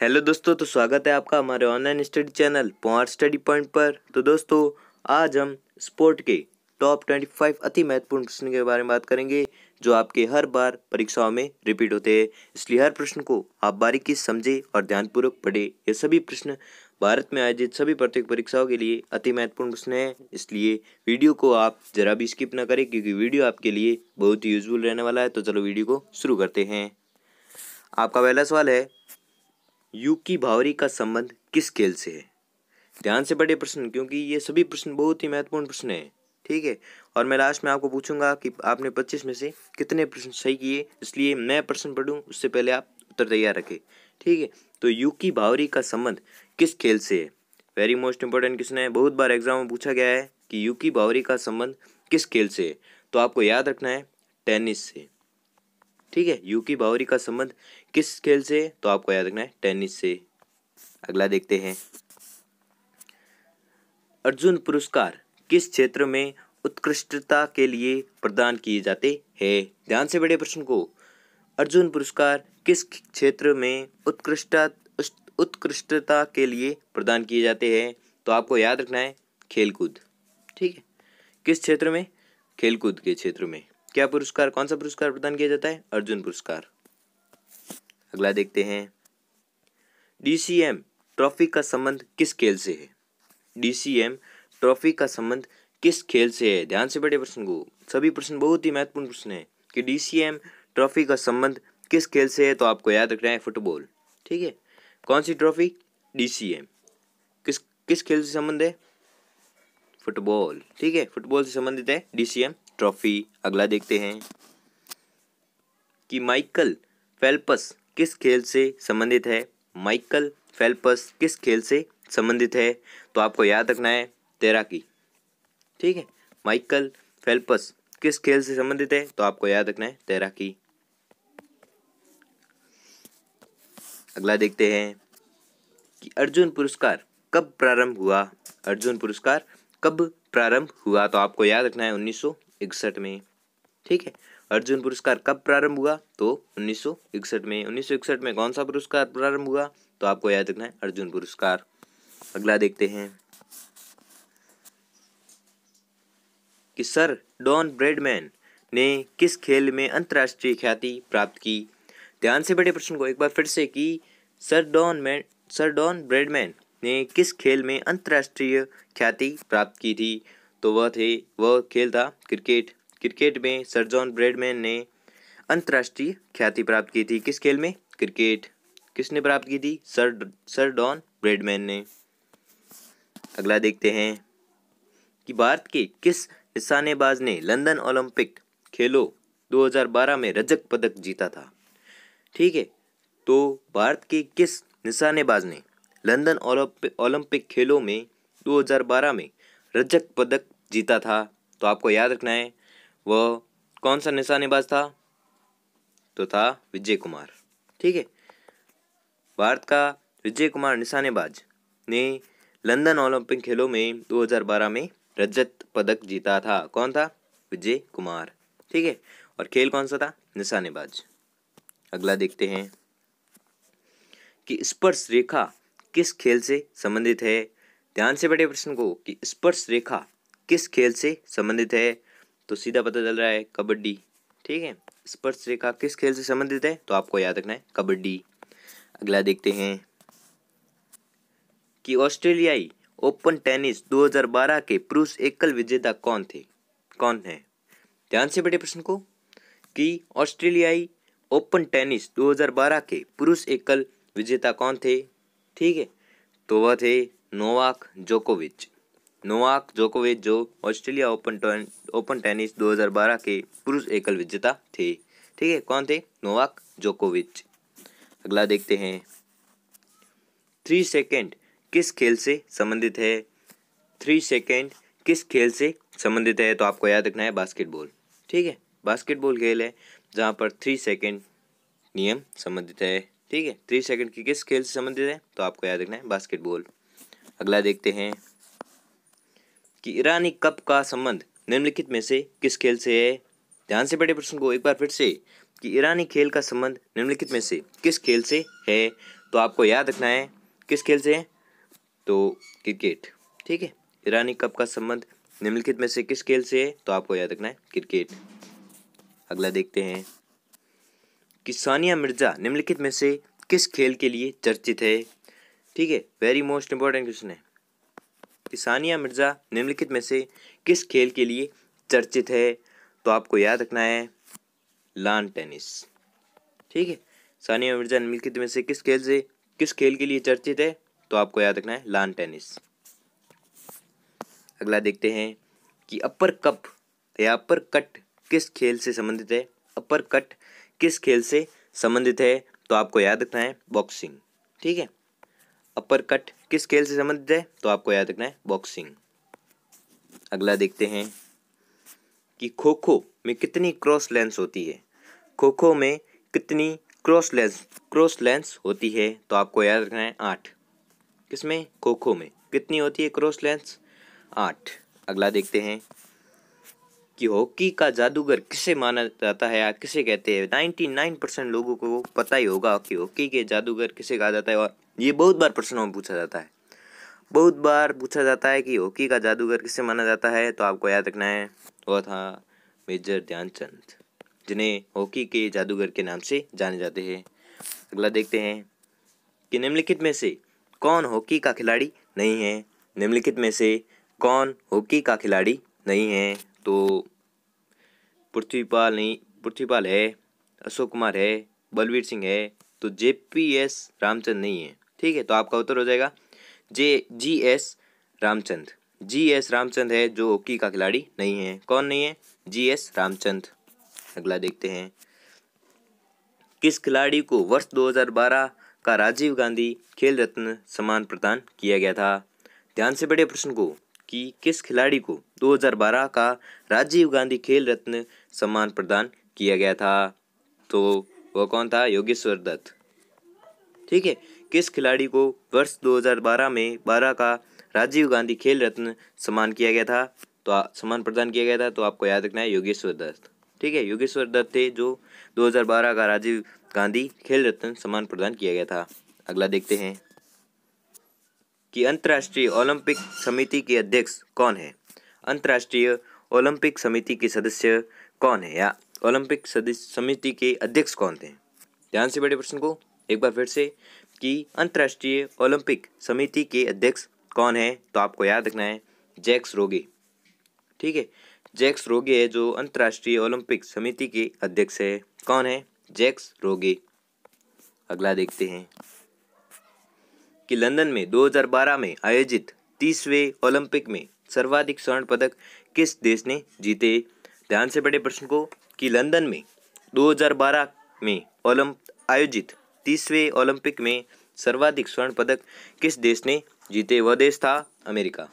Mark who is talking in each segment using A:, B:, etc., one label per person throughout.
A: hello दोस्तों तो स्वागत है आपका हमारे online study channel point study point पर तो दोस्तों आज हम स्पोर्ट के टॉप ट्वेंटी फाइव अति महत्वपूर्ण प्रश्न के बारे में बात करेंगे जो आपके हर बार परीक्षाओं में रिपीट होते हैं इसलिए हर प्रश्न को आप बारीकी समझे और ध्यानपूर्वक पढ़े ये सभी प्रश्न भारत में आयोजित सभी प्रत्येक परीक्षाओं के लिए अति महत्वपूर्ण प्रश्न है इसलिए वीडियो को आप जरा भी स्किप ना करें क्योंकि वीडियो आपके लिए बहुत ही यूजफुल रहने वाला है तो चलो वीडियो को शुरू करते हैं आपका पहला सवाल है यूकी भावरी का संबंध किस खेल से है ध्यान से बड़े प्रश्न क्योंकि ये सभी प्रश्न बहुत ही महत्वपूर्ण प्रश्न है ठीक है और मैं लास्ट में आपको पूछूंगा कि आपने 25 में से कितने प्रश्न सही किए इसलिए मैं प्रश्न पढ़ूं उससे पहले आप उत्तर तैयार रखें ठीक है तो यूकी भावरी का संबंध किस खेल से है वेरी मोस्ट इंपॉर्टेंट क्वेश्चन है बहुत बार एग्जाम में पूछा गया है कि यूकी भावरी का संबंध किस खेल से है तो आपको याद रखना है टेनिस से ठीक है यूकी बावरी का संबंध किस खेल से तो आपको याद रखना है टेनिस से अगला देखते हैं अर्जुन पुरस्कार किस क्षेत्र में उत्कृष्टता के लिए प्रदान किए जाते हैं ध्यान से बड़े प्रश्न को अर्जुन पुरस्कार किस क्षेत्र में उत्कृष्टता उत्कृष्टता के लिए प्रदान किए जाते हैं तो आपको याद रखना है खेलकूद ठीक है किस क्षेत्र में खेलकूद के क्षेत्र में क्या पुरस्कार कौन सा पुरस्कार प्रदान किया जाता है अर्जुन पुरस्कार अगला देखते हैं डीसीएम ट्रॉफी का संबंध किस खेल से है डीसीएम ट्रॉफी का संबंध किस खेल से है ध्यान से बैठे प्रश्न को सभी प्रश्न बहुत ही महत्वपूर्ण प्रश्न है कि डीसीएम ट्रॉफी का संबंध किस खेल से है तो आपको याद रखना है फुटबॉल ठीक है कौन सी ट्रॉफी डीसीएम किस किस खेल से संबंध है फुटबॉल ठीक है फुटबॉल से संबंधित है डीसीएम ट्रॉफी अगला देखते हैं कि माइकल फेल्पस किस खेल से संबंधित है माइकल फेल्पस किस खेल से संबंधित है तो आपको याद रखना है तैराकी ठीक है माइकल फेल्पस किस खेल से संबंधित है तो आपको याद रखना है तैराकी अगला देखते हैं कि अर्जुन पुरस्कार कब प्रारंभ हुआ अर्जुन पुरस्कार कब प्रारंभ हुआ तो आपको याद रखना है उन्नीस इकसठ में ठीक है अर्जुन पुरस्कार कब प्रारंभ हुआ तो उन्नीस में उन्नीस में कौन सा पुरस्कार प्रारंभ हुआ तो आपको याद रखना है अर्जुन पुरस्कार अगला देखते हैं कि सर डॉन ब्रेडमैन ने किस खेल में अंतरराष्ट्रीय ख्याति प्राप्त की ध्यान से बड़े प्रश्न को एक बार फिर से कि sir Don man sir Don Bradman ने किस खेल में अंतर्राष्ट्रीय ख्याति प्राप्त की थी तो वह थे वह खेल था क्रिकेट क्रिकेट में सर जॉन ब्रेडमैन ने अंतर्राष्ट्रीय ख्याति प्राप्त की थी किस खेल में क्रिकेट किसने प्राप्त की थी सर सर डॉन ब्रेडमैन ने अगला देखते हैं कि भारत के किस निशानेबाज ने लंदन ओलंपिक खेलो 2012 में रजक पदक जीता था ठीक है तो भारत के किस निशानेबाज ने लंदन ओलंपिक खेलों में 2012 में रजक पदक जीता था तो आपको याद रखना है वो कौन सा निशानेबाज था तो था विजय कुमार ठीक है भारत का विजय कुमार निशानेबाज ने लंदन ओलंपिक खेलों में 2012 में रजत पदक जीता था कौन था विजय कुमार ठीक है और खेल कौन सा था निशानेबाज अगला देखते हैं कि स्पर्श रेखा किस खेल से संबंधित है ध्यान से बैठे प्रश्न को कि स्पर्श रेखा किस खेल से संबंधित है तो सीधा पता चल रहा है कबड्डी ठीक है स्पर्श रेखा किस खेल से संबंधित है तो आपको याद रखना है कबड्डी अगला देखते हैं कि ऑस्ट्रेलियाई ओपन टेनिस 2012 के पुरुष एकल विजेता कौन थे कौन है ध्यान से बेटे प्रश्न को कि ऑस्ट्रेलियाई ओपन टेनिस 2012 के पुरुष एकल विजेता कौन थे ठीक है तो वह थे नोवाक जोकोविच नोवाक जोकोविच जो ऑस्ट्रेलिया ओपन ओपन टेनिस 2012 के पुरुष एकल विजेता थे ठीक है कौन थे नोवाक जोकोविच अगला देखते हैं थ्री सेकेंड किस खेल से संबंधित है थ्री सेकेंड किस खेल से संबंधित है तो आपको याद रखना है बास्केटबॉल ठीक है बास्केटबॉल खेल है जहाँ पर थ्री सेकेंड नियम संबंधित है ठीक है थ्री सेकेंड की किस खेल से संबंधित है तो आपको याद रखना है बास्केटबॉल अगला देखते हैं कि ईरानी कप का संबंध निम्नलिखित में से किस खेल से है ध्यान से बड़े प्रश्न को एक बार फिर से कि ईरानी खेल का संबंध निम्नलिखित में से किस खेल से है तो आपको याद रखना है किस खेल से है तो क्रिकेट ठीक है ईरानी कप का संबंध निम्नलिखित में से किस खेल से है तो आपको याद रखना है क्रिकेट अगला देखते हैं कि सानिया मिर्जा निम्नलिखित में से किस खेल के लिए चर्चित है ठीक है वेरी मोस्ट इंपॉर्टेंट क्वेश्चन है सानिया मिर्ज़ा निम्नलिखित में से किस खेल के लिए चर्चित है तो आपको याद रखना है लान टेनिस ठीक है सानिया मिर्ज़ा निम्नलिखित में से किस खेल से किस खेल के लिए चर्चित है तो आपको याद रखना है लान टेनिस अगला देखते हैं कि अपर कप या अपर कट किस खेल से संबंधित है अपर कट किस खेल से संबंधित है तो आपको याद रखना है बॉक्सिंग ठीक है अपर कट किस खेल से संबंधित है तो आपको याद रखना है बॉक्सिंग अगला देखते हैं कि खो खो में कितनी क्रॉस लेंस होती है खो खो में कितनी क्रॉस लेंस क्रॉस लेंस होती है तो आपको याद रखना है आठ किसमें खो खो में कितनी होती है क्रॉस लेंस आठ अगला देखते हैं कि हॉकी का जादूगर किसे माना जाता है या किसे कहते हैं नाइन्टी नाइन परसेंट लोगों को पता ही होगा कि हॉकी के जादूगर किसे कहा जाता है और ये बहुत बार प्रश्नों में पूछा जाता है बहुत बार पूछा जाता है कि हॉकी का जादूगर किसे माना जाता है तो आपको याद रखना है वह था मेजर ध्यानचंद जिन्हें हॉकी के जादूगर के नाम से जाने जाते हैं अगला देखते हैं कि निम्नलिखित में से कौन हॉकी का खिलाड़ी नहीं है निम्नलिखित में से कौन हॉकी का खिलाड़ी नहीं है तो पृथ्वीपाल नहीं पृथ्वीपाल है अशोक कुमार है बलवीर सिंह है तो जे पी एस रामचंद नहीं है ठीक है तो आपका उत्तर हो जाएगा J G S Ramchand G S Ramchand है जो हॉकी का खिलाड़ी नहीं है कौन नहीं है जी एस रामचंद अगला देखते हैं किस खिलाड़ी को वर्ष 2012 का राजीव गांधी खेल रत्न सम्मान प्रदान किया गया था ध्यान से बड़े प्रश्न को कि किस खिलाड़ी को 2012 का राजीव गांधी खेल रत्न सम्मान प्रदान किया गया था तो वह कौन था योगेश्वर दत्त ठीक है किस खिलाड़ी को वर्ष 2012 में 12 का राजीव गांधी खेल रत्न सम्मान किया गया था तो सम्मान प्रदान किया गया था तो आपको याद रखना है योगेश्वर दत्त ठीक है योगेश्वर दत्त थे जो 2012 का राजीव गांधी खेल रत्न सम्मान प्रदान किया गया था अगला देखते हैं कि अंतर्राष्ट्रीय ओलंपिक समिति के अध्यक्ष कौन है अंतर्राष्ट्रीय ओलंपिक समिति के सदस्य कौन है या ओलंपिक समिति के अध्यक्ष कौन थे ध्यान से बड़े प्रश्न को एक बार फिर से कि अंतर्राष्ट्रीय ओलंपिक समिति के अध्यक्ष कौन है तो आपको याद रखना है जैक्स रोगे ठीक है जैक्स रोगे है जो अंतर्राष्ट्रीय ओलंपिक समिति के अध्यक्ष है कौन है जैक्स रोगे अगला देखते हैं कि लंदन में 2012 में आयोजित तीसवें ओलंपिक में सर्वाधिक स्वर्ण पदक किस देश ने जीते ध्यान से बड़े प्रश्न को कि लंदन में 2012 में ओलंप आयोजित तीसवें ओलंपिक में सर्वाधिक स्वर्ण पदक किस देश ने जीते वह देश था अमेरिका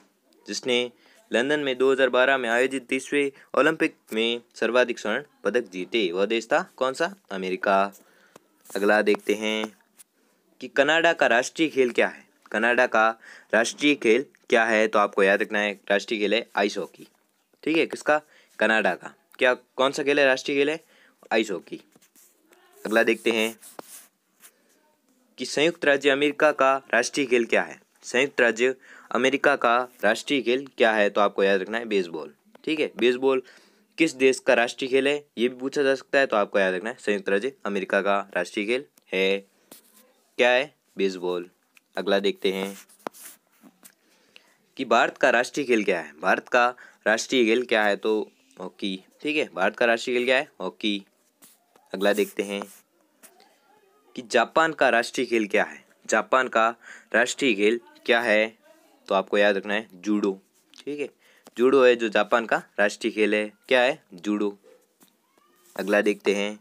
A: जिसने लंदन में 2012 में आयोजित तीसवें ओलंपिक में सर्वाधिक स्वर्ण पदक जीते वह देश था कौन सा अमेरिका अगला देखते हैं कि कनाडा का राष्ट्रीय खेल क्या है कनाडा का राष्ट्रीय खेल क्या है तो आपको याद रखना है राष्ट्रीय खेल है आइस हॉकी ठीक है किसका कनाडा का क्या कौन सा खेल है राष्ट्रीय खेल है आइस हॉकी अगला देखते हैं कि संयुक्त राज्य अमेरिका का राष्ट्रीय खेल क्या है संयुक्त राज्य अमेरिका का राष्ट्रीय खेल क्या है तो आपको याद रखना है बेसबॉल ठीक है बेसबॉल किस देश का राष्ट्रीय खेल है ये भी पूछा जा सकता है तो आपको याद रखना है संयुक्त राज्य अमेरिका का राष्ट्रीय खेल है क्या है बेसबॉल अगला देखते हैं कि भारत का राष्ट्रीय खेल क्या है भारत का राष्ट्रीय खेल क्या है तो हॉकी ठीक है भारत का राष्ट्रीय खेल क्या है हॉकी अगला देखते हैं कि जापान का राष्ट्रीय खेल क्या है जापान का राष्ट्रीय खेल क्या है तो आपको याद रखना है जूडो ठीक है जूडो है जो जापान का राष्ट्रीय खेल है क्या है जूडो अगला देखते हैं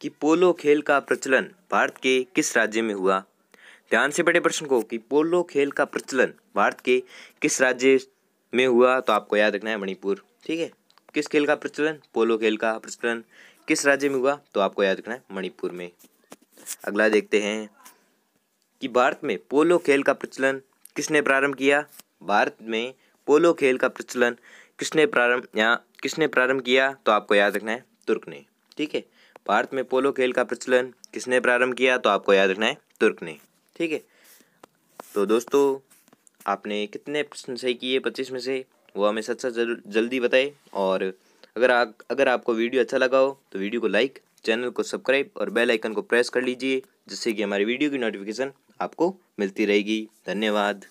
A: कि पोलो खेल का प्रचलन भारत के किस राज्य में हुआ ध्यान से बड़े प्रश्न को कि पोलो खेल का प्रचलन भारत के किस राज्य में हुआ तो आपको याद रखना है मणिपुर ठीक है किस खेल का प्रचलन पोलो खेल का प्रचलन किस राज्य में हुआ तो आपको याद रखना है मणिपुर में अगला देखते हैं कि भारत में पोलो खेल का प्रचलन किसने प्रारंभ किया भारत में पोलो खेल का प्रचलन किसने प्रारंभ या किसने प्रारंभ किया तो आपको याद रखना है तुर्क ने ठीक है भारत में पोलो खेल का प्रचलन किसने प्रारंभ किया तो आपको याद रखना है तुर्क ने ठीक है तो दोस्तों आपने कितने प्रश्न सही किए पच्चीस में से वो हमें सच सच जल्दी बताए और अगर आ, अगर आपको वीडियो अच्छा लगा हो तो वीडियो को लाइक चैनल को सब्सक्राइब और बेल आइकन को प्रेस कर लीजिए जिससे कि हमारी वीडियो की नोटिफिकेशन आपको मिलती रहेगी धन्यवाद